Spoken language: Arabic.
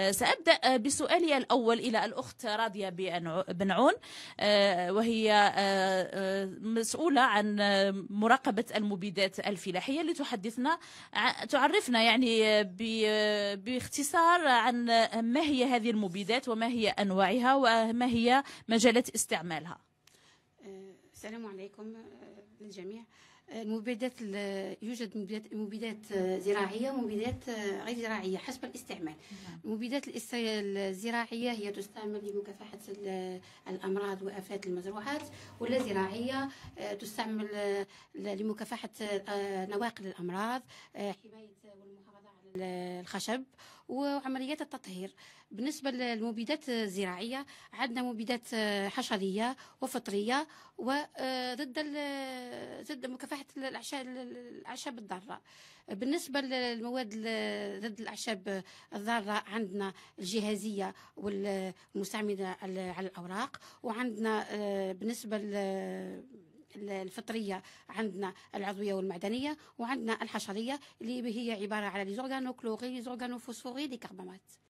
أه، سأبدأ أه، بسؤالي الأول إلى الأخت راضية بن عون أه، وهي مسؤولة عن مراقبة المبيدات الفلاحية لتحدثنا تعرفنا يعني باختصار عن ما هي هذه المبيدات وما هي أنواعها وما هي مجالات استعمالها السلام عليكم آه، للجميع آه، المبيدات يوجد مبيدات آه، زراعيه ومبيدات غير زراعيه حسب الاستعمال نعم. المبيدات الزراعيه هي تستعمل لمكافحه الامراض وافات المزروعات ولا زراعيه تستعمل لمكافحه نواقل الامراض حمايه والمحافظه الخشب وعمليات التطهير بالنسبة للمبيدات الزراعية عندنا مبيدات حشرية وفطرية وضد آه، ضد مكافحة الأعشاب الضارة بالنسبة للمواد ضد الأعشاب الضارة عندنا الجهازية والمستعملة على الأوراق وعندنا آه، بالنسبة الفطريه عندنا العضويه والمعدنيه وعندنا الحشريه اللي هي عباره على ليزورغانو كلوري ليزورغانو فوسفوري لي كربامات